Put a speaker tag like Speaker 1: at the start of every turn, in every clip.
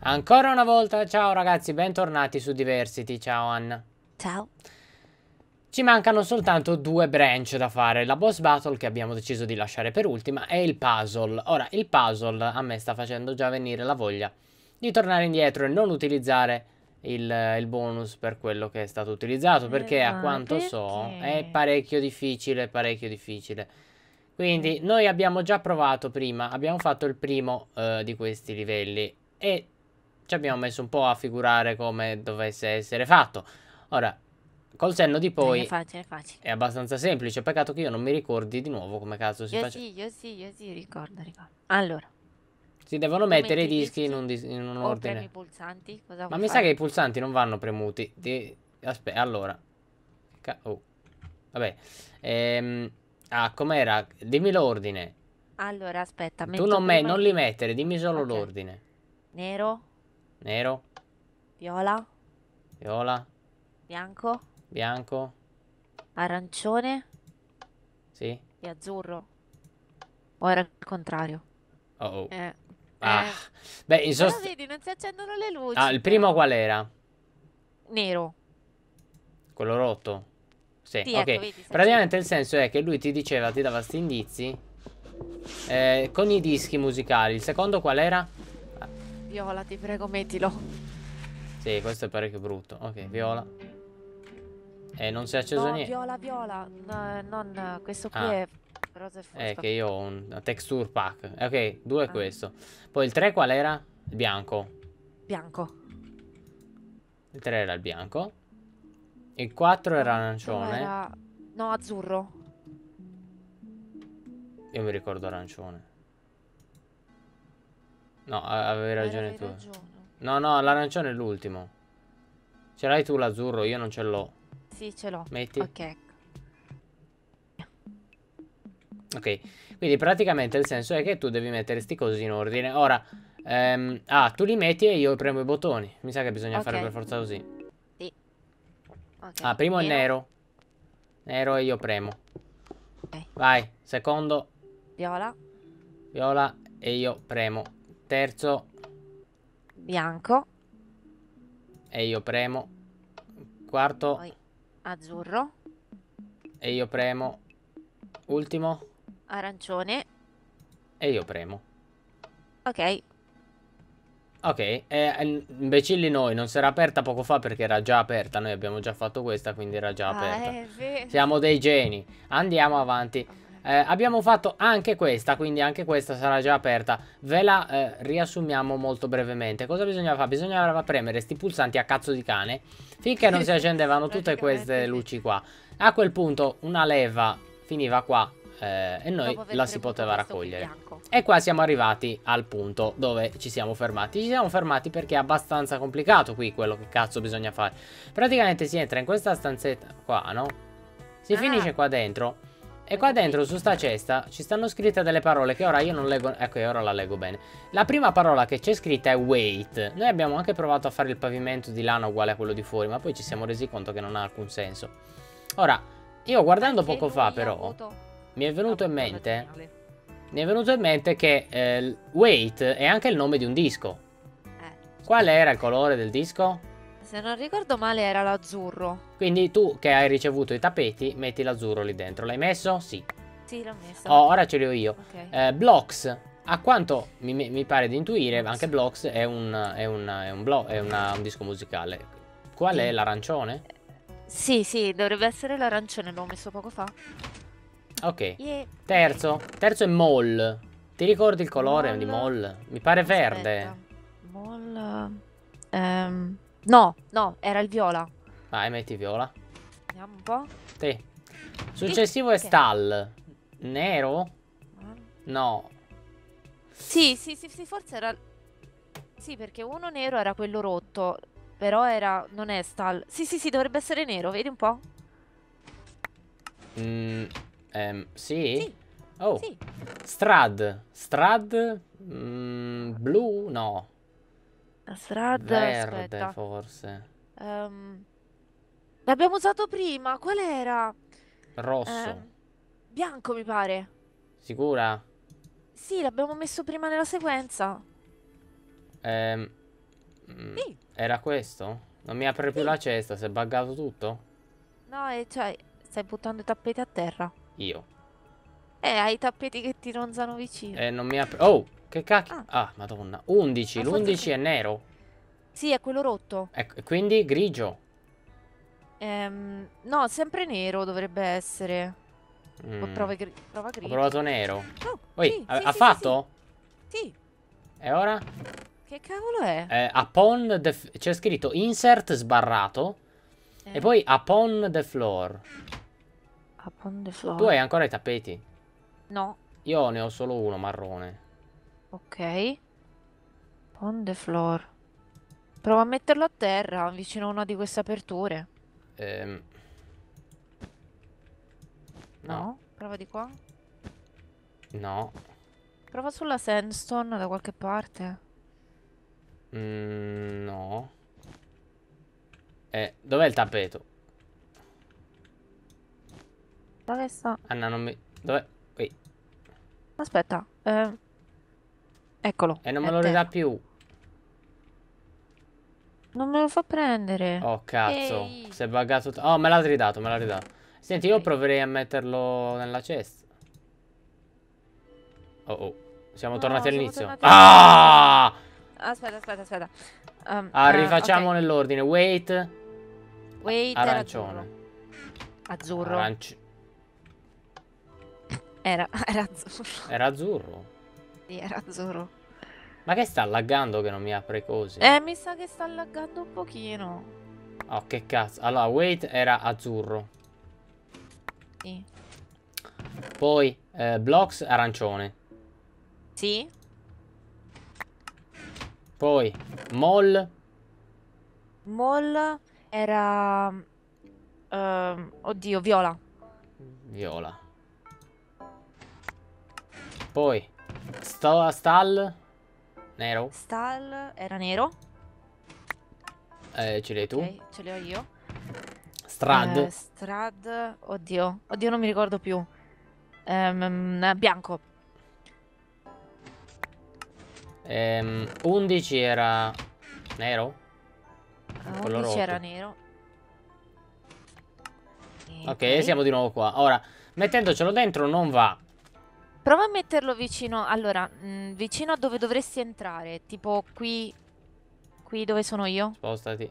Speaker 1: Ancora una volta, ciao ragazzi, bentornati su Diversity, ciao Anna. Ciao. Ci mancano soltanto due branch da fare, la boss battle che abbiamo deciso di lasciare per ultima e il puzzle. Ora, il puzzle a me sta facendo già venire la voglia di tornare indietro e non utilizzare il, il bonus per quello che è stato utilizzato, eh, perché eh, a quanto perché? so è parecchio difficile, parecchio difficile. Quindi eh. noi abbiamo già provato prima, abbiamo fatto il primo eh, di questi livelli e ci abbiamo messo un po' a figurare come dovesse essere fatto. Ora, col senno di poi è,
Speaker 2: facile, è, facile.
Speaker 1: è abbastanza semplice. Peccato che io non mi ricordi di nuovo come cazzo si io faceva.
Speaker 2: Sì, io sì, io sì, ricordo, ricordo.
Speaker 1: Allora. Si devono mettere i dischi in un, dis in un ordine. I
Speaker 2: pulsanti, cosa Ma mi fare? sa che i
Speaker 1: pulsanti non vanno premuti. Di... Aspetta, allora. Ca oh. Vabbè. Ehm... Ah, com'era? Dimmi l'ordine.
Speaker 2: Allora, aspetta. Tu non, me, non li
Speaker 1: mettere, dimmi solo okay. l'ordine. Nero. Nero. Viola. Viola. Bianco. Bianco.
Speaker 2: Arancione. Sì. E azzurro. O era il contrario?
Speaker 1: Oh. oh. Eh. Ah. Eh. Beh, in sost...
Speaker 2: vedi, non si accendono le luci. Ah, il primo
Speaker 1: qual era? Nero. Quello rotto. Sì, sì ok. Ecco, Praticamente il senso è che lui ti diceva, ti dava sti indizi eh, con i dischi musicali. Il secondo qual era?
Speaker 2: Viola, ti prego, mettilo.
Speaker 1: Sì, questo è parecchio brutto. Ok, Viola. E eh, non si è acceso no, niente.
Speaker 2: Viola, Viola. No, non, questo qui ah. è... È eh, che
Speaker 1: io ho un texture pack. Ok, due è ah. questo. Poi il 3 qual era? Il bianco. Bianco. Il 3 era il bianco. Il 4 era arancione. Era...
Speaker 2: No, azzurro.
Speaker 1: Io mi ricordo arancione. No, avevi ragione avevi tu. Ragione. No, no, l'arancione è l'ultimo. Ce l'hai tu l'azzurro, io non ce l'ho. Sì, ce l'ho. Metti. Ok. Ecco. Ok, quindi praticamente il senso è che tu devi mettere sti cosi in ordine. Ora, ehm, ah, tu li metti e io premo i bottoni. Mi sa che bisogna okay. fare per forza così. Sì. Okay. Ah, primo nero. è nero. Nero e io premo. Ok. Vai, secondo. Viola. Viola e io premo. Terzo.
Speaker 2: Bianco.
Speaker 1: E io premo. Quarto. Poi
Speaker 2: azzurro.
Speaker 1: E io premo. Ultimo.
Speaker 2: Arancione.
Speaker 1: E io premo. Ok. Ok, eh, imbecilli noi, non si era aperta poco fa perché era già aperta, noi abbiamo già fatto questa, quindi era già ah, aperta. Siamo dei geni, andiamo avanti. Eh, abbiamo fatto anche questa, quindi anche questa sarà già aperta. Ve la eh, riassumiamo molto brevemente. Cosa bisognava fare? Bisognava premere sti pulsanti a cazzo di cane finché non si accendevano tutte queste luci qua. A quel punto una leva finiva qua eh, e noi la si poteva raccogliere. E qua siamo arrivati al punto dove ci siamo fermati. Ci siamo fermati perché è abbastanza complicato qui quello che cazzo bisogna fare. Praticamente si entra in questa stanzetta qua, no? Si ah. finisce qua dentro e qua dentro, su sta cesta, ci stanno scritte delle parole che ora io non leggo... Ecco, io ora la leggo bene. La prima parola che c'è scritta è wait. Noi abbiamo anche provato a fare il pavimento di lana uguale a quello di fuori, ma poi ci siamo resi conto che non ha alcun senso. Ora, io guardando anche poco fa, però, mi è venuto in mente... Mi è venuto in mente che eh, wait è anche il nome di un disco. Eh. Qual era il colore del disco?
Speaker 2: Se non ricordo male era l'azzurro.
Speaker 1: Quindi tu che hai ricevuto i tappeti, metti l'azzurro lì dentro. L'hai messo? Sì.
Speaker 2: Sì, l'ho messo. Oh, ora
Speaker 1: ce li ho io. Okay. Eh, blocks. A quanto mi, mi, pare di intuire, anche Blocks è un, è un, è un, blo è una, un disco musicale. Qual è l'arancione?
Speaker 2: Sì, sì, dovrebbe essere l'arancione, l'ho messo poco fa. Ok. Yeah.
Speaker 1: Terzo. Terzo è Moll. Ti ricordi il colore Mol... di Moll? Mi pare verde. Aspetta.
Speaker 2: Moll... Um... No, no, era il viola.
Speaker 1: Vai, metti viola. Vediamo un po'. Sì. Successivo sì, è okay. Stall. Nero? Ah. No.
Speaker 2: Sì, sì, sì, sì, forse era... Sì, perché uno nero era quello rotto. Però era... Non è Stall. Sì, sì, sì, dovrebbe essere nero, vedi un po'.
Speaker 1: Mm, ehm, sì? Sì. Oh. Sì. Strad. Strad? Mm, blu? No.
Speaker 2: La Asrad, Verde, aspetta.
Speaker 1: forse.
Speaker 2: Um, l'abbiamo usato prima, qual era?
Speaker 1: Rosso. Um,
Speaker 2: bianco, mi pare.
Speaker 1: Sicura?
Speaker 2: Sì, l'abbiamo messo prima nella sequenza.
Speaker 1: Ehm, mm, sì. Era questo? Non mi apre più sì. la cesta, si è buggato tutto?
Speaker 2: No, e cioè, stai buttando i tappeti a terra. Io. Eh, hai i tappeti che ti ronzano vicino. Eh,
Speaker 1: non mi apre... Oh! Che cacchio? Ah. ah, madonna. 11, l'11 ah, forse... è nero.
Speaker 2: Sì, è quello rotto.
Speaker 1: Ecco, e quindi grigio.
Speaker 2: Ehm, no, sempre nero dovrebbe essere. Mm. Prova, gri prova grigio. Ho provato
Speaker 1: nero. Oh, Oi, sì, ha, sì, ha sì, fatto? Sì, E ora?
Speaker 2: Che cavolo è?
Speaker 1: Eh, upon the... C'è scritto insert sbarrato. Eh. E poi upon the floor.
Speaker 2: Upon the floor. Tu hai
Speaker 1: ancora i tappeti? No. Io ne ho solo uno marrone.
Speaker 2: Ok. On the floor. Prova a metterlo a terra, vicino a una di queste aperture.
Speaker 1: Ehm... No. no. Prova di qua. No.
Speaker 2: Prova sulla sandstone da qualche parte.
Speaker 1: Mm, no. Eh, dov'è il tappeto? Dove sta? Anna, non mi... Dov'è? Qui.
Speaker 2: Aspetta. Eh,
Speaker 1: Eccolo. E non me lo ridà più.
Speaker 2: Non me lo fa prendere. Oh,
Speaker 1: cazzo. Ehi. Si è buggato. Oh, me l'ha ridato, me l'ha ridato. Senti, io proverei a metterlo nella cesta. Oh, oh. Siamo no, tornati all'inizio. Ah!
Speaker 2: Aspetta, aspetta, aspetta. Um, ah, ah rifacciamo
Speaker 1: okay. nell'ordine. Wait.
Speaker 2: Wait. Arancione. Azzurro. Aranci... Era, era azzurro.
Speaker 1: Era azzurro
Speaker 2: era Zoro.
Speaker 1: Ma che sta laggando che non mi apre cose? Eh,
Speaker 2: mi sa che sta laggando un pochino.
Speaker 1: Oh, che cazzo. Allora, wait era azzurro. Sì. Poi, eh, Blocks arancione. Sì. Poi, mol.
Speaker 2: Mol era... Uh, oddio, viola.
Speaker 1: Viola. Poi, Sto, stall? Nero?
Speaker 2: Stall era nero.
Speaker 1: Eh, ce l'hai tu? ce l'ho io. Strad. Eh,
Speaker 2: strad, oddio. Oddio, non mi ricordo più. Ehm, mm, eh,
Speaker 1: bianco. Ehm, 11 era nero? Ah, 11 era nero. ok, siamo di nuovo qua. Ora, mettendocelo dentro non va.
Speaker 2: Prova a metterlo vicino, allora, mh, mm, vicino a dove dovresti entrare, tipo qui, qui dove sono io. Spostati.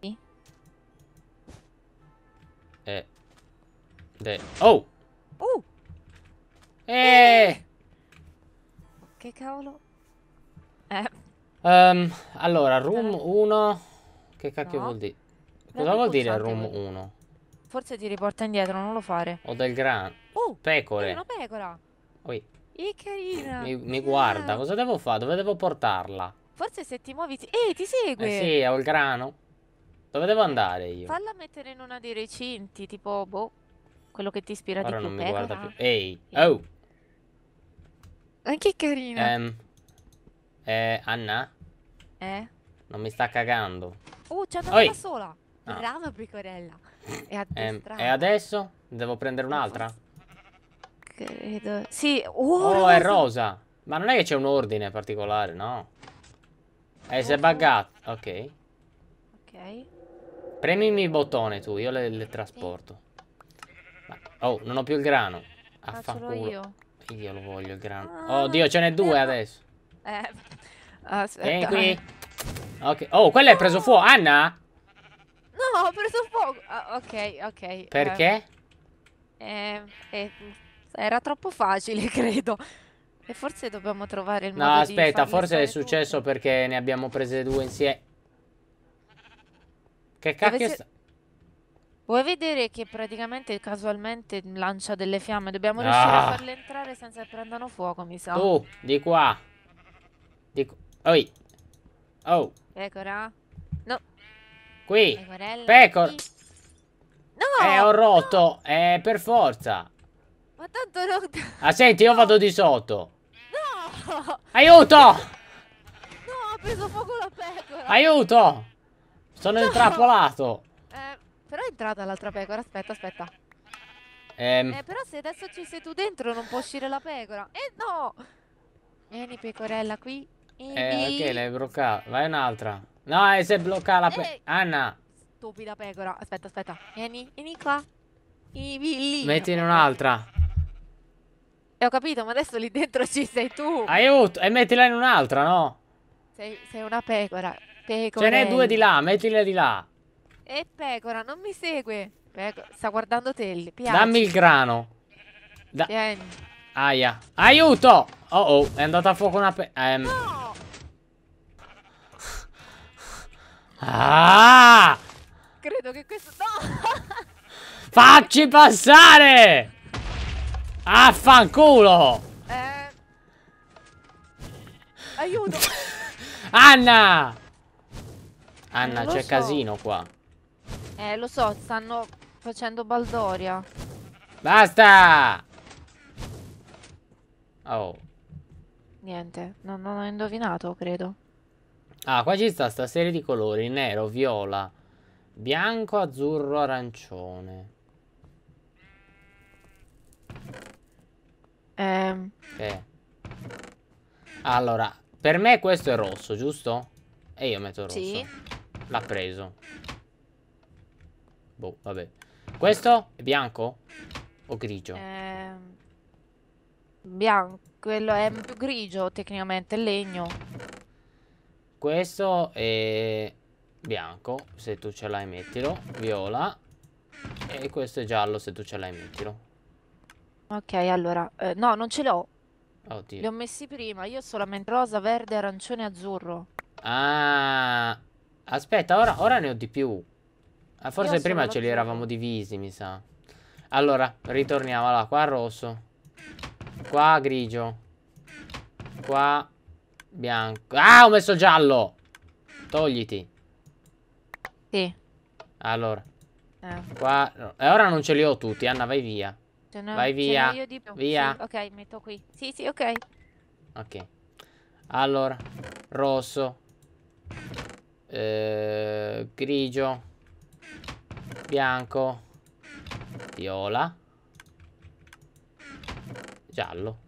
Speaker 2: Sì.
Speaker 1: Eh. De. Oh! Uh! Eh!
Speaker 2: Che cavolo?
Speaker 1: Eh. Um, allora, room 1, eh. che cacchio no. vuol dire? Cosa vuol dire room 1?
Speaker 2: forse ti riporta indietro, non lo fare.
Speaker 1: Ho del grano. Oh, pecore. È una pecora. Oi.
Speaker 2: Che carina. Mi,
Speaker 1: mi guarda, cosa devo fare? Dove devo portarla?
Speaker 2: Forse se ti muovi... Ti... Eh, ti segue. Eh sì,
Speaker 1: ho il grano. Dove devo andare io? Falla
Speaker 2: mettere in una dei recinti, tipo, boh, quello che ti ispira Ora di più. non mi pecora. guarda più.
Speaker 1: Ehi, hey. oh.
Speaker 2: Anche che carina. Um,
Speaker 1: eh, Anna? Eh? Non mi sta cagando. Oh, c'è andata sola. Ah.
Speaker 2: Brava Pecorella.
Speaker 1: È eh, e adesso? Devo prendere un'altra?
Speaker 2: Credo. Sì. Oh, oh rosa. è rosa.
Speaker 1: Ma non è che c'è un ordine particolare, no? E eh, si è buggato. Ok. Ok. Premimi il bottone tu, io le, le trasporto. oh, non ho più il grano. Affanculo. Faccelo io. Io lo voglio il grano. Ah, Oddio, oh, ce n'è due adesso.
Speaker 2: Eh. Aspetta. Vieni qui.
Speaker 1: Ok. Oh, quella è preso fuoco. Anna?
Speaker 2: ho preso fuoco. Ah, ok, ok. Perché? Eh, eh, mm, era troppo facile, credo. E forse dobbiamo trovare il modo No, aspetta, forse è successo
Speaker 1: tutte. perché ne abbiamo prese due insieme. Che cacchio Deve sta...
Speaker 2: Vuoi vedere che praticamente casualmente lancia delle fiamme? Dobbiamo ah. riuscire ah. a farle entrare senza che prendano fuoco, mi sa. Tu,
Speaker 1: di qua. Di qua. Oi. Oh.
Speaker 2: Pecora. No.
Speaker 1: Qui. Pecor. No! Eh, ho rotto. No. Eh, per forza.
Speaker 2: Ma tanto non...
Speaker 1: Ah, senti, io vado di sotto. No! Aiuto! No,
Speaker 2: ho preso fuoco la
Speaker 1: pecora. Aiuto! Sono no. intrappolato. Eh,
Speaker 2: però è entrata l'altra pecora. Aspetta, aspetta. Ehm. Eh, però se adesso ci sei tu dentro non può uscire la pecora. Eh, no! Vieni, pecorella, qui. Eh, eh ok, l'hai
Speaker 1: broccata. Vai un'altra. No, e se blocca la pecora. Eh. Anna.
Speaker 2: Stupida pecora. Aspetta, aspetta. Vieni, vieni qua. Vieni lì.
Speaker 1: in un'altra.
Speaker 2: E ho capito, ma adesso lì dentro ci sei tu.
Speaker 1: Aiuto, e mettila in un'altra, no?
Speaker 2: Sei, sei, una pecora. Pecora. Ce n'è due di là,
Speaker 1: mettile di là.
Speaker 2: E pecora, non mi segue. Pecora. Sta guardando te, piace. Dammi il
Speaker 1: grano. Da Vieni. Aia. Aiuto! Oh oh, è andata a fuoco una pe... Ehm. No! Ah!
Speaker 2: Credo che questo... No!
Speaker 1: Facci passare! Affanculo! Eh... Aiuto! Anna! Anna, eh, c'è so. casino qua.
Speaker 2: Eh, lo so, stanno facendo baldoria.
Speaker 1: Basta! Oh.
Speaker 2: Niente, non, non ho indovinato, credo.
Speaker 1: Ah, qua ci sta sta serie di colori. Nero, viola, bianco, azzurro, arancione. Ehm. Eh. Okay. Allora, per me questo è rosso, giusto? E io metto rosso. Sì. L'ha preso. Boh, vabbè. Questo è bianco? O grigio?
Speaker 2: Eh, bianco. Quello è più grigio, tecnicamente, è legno.
Speaker 1: Questo è bianco, se tu ce l'hai mettilo, viola. E questo è giallo, se tu ce l'hai mettilo.
Speaker 2: Ok, allora, eh, no, non ce l'ho. Oddio. Li ho messi prima, io solamente rosa, verde, arancione azzurro.
Speaker 1: Ah, aspetta, ora, ora ne ho di più. Ah, forse prima ce li eravamo divisi, mi sa. Allora, ritorniamo. Allora, qua rosso. Qua grigio. Qua Bianco. Ah, ho messo giallo. Togliti. Sì. Allora. Eh. Qua... E ora non ce li ho tutti, Anna, vai via.
Speaker 2: No, vai via. Via. Sì, ok, metto qui. Sì, sì, ok.
Speaker 1: Ok. Allora, rosso. Eh, grigio. Bianco. Viola. Giallo.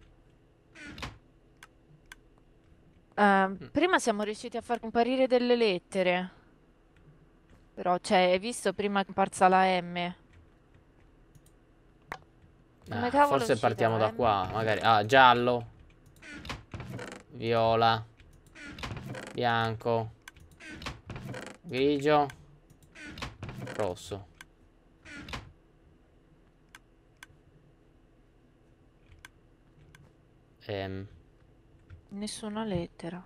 Speaker 1: Uh,
Speaker 2: prima siamo riusciti a far comparire delle lettere. Però, cioè, hai visto prima è parsa la M.
Speaker 1: Ah, forse partiamo da M? qua, magari. Ah, giallo. Viola. Bianco. Grigio. Rosso. Ehm.
Speaker 2: Nessuna lettera.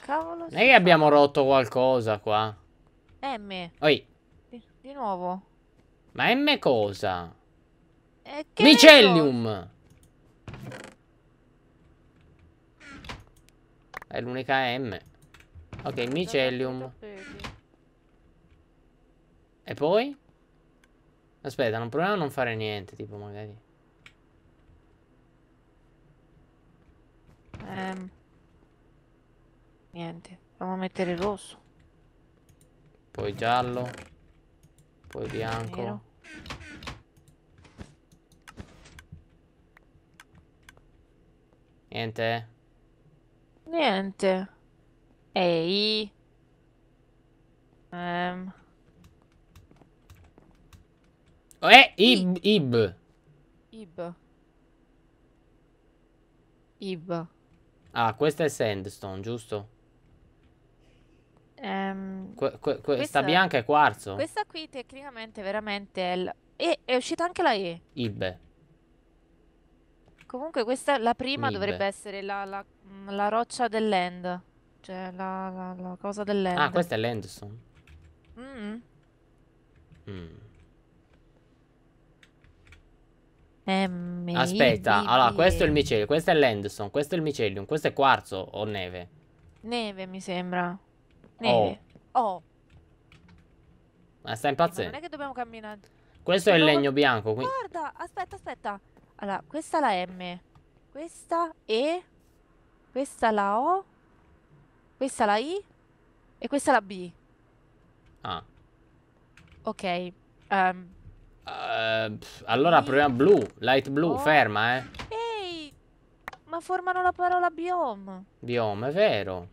Speaker 2: Cavolo. Non è
Speaker 1: che abbiamo rotto qualcosa qua. M. Oi.
Speaker 2: Di, di nuovo.
Speaker 1: Ma M cosa? Eh, Micellium. È l'unica M. Ok, micellium. E poi? Aspetta, non proviamo a non fare niente, tipo magari.
Speaker 2: Ehm. Niente, dobbiamo mettere rosso.
Speaker 1: Poi giallo. Poi bianco. Nero. Niente.
Speaker 2: Niente. Ehi. Ehm. Oh, eh, Ib. Ib. Ib. Ib.
Speaker 1: Ah, questa è sandstone, giusto?
Speaker 2: Um, que que questa, questa bianca è quarzo. Questa qui tecnicamente veramente è... L... E è uscita anche la E. Ilbe. Comunque questa, la prima Ilbe. dovrebbe essere la, la, mm, la roccia dell'end. Cioè la, la cosa dell'end. Ah, questa
Speaker 1: è l'endstone. Mm. Mm.
Speaker 2: M Aspetta, B, allora, questo è il
Speaker 1: micelio, questo è l'Enderson, questo è il micelium, questo è quarzo o neve?
Speaker 2: Neve, mi sembra. Oh. Neve. Oh. oh.
Speaker 1: Ma sta impazzendo. Ecco, non è
Speaker 2: che dobbiamo camminare.
Speaker 1: Questo Perché è il legno non... bianco, quindi...
Speaker 2: Guarda, aspetta, aspetta. Allora, questa è la M. Questa E. Questa è la O. Questa è la I. E questa è la B. Ah. Ok. Um,
Speaker 1: Uh, allora proviamo blu, light blu, oh. ferma eh. Ehi,
Speaker 2: ma formano la parola biome.
Speaker 1: Biome, è vero.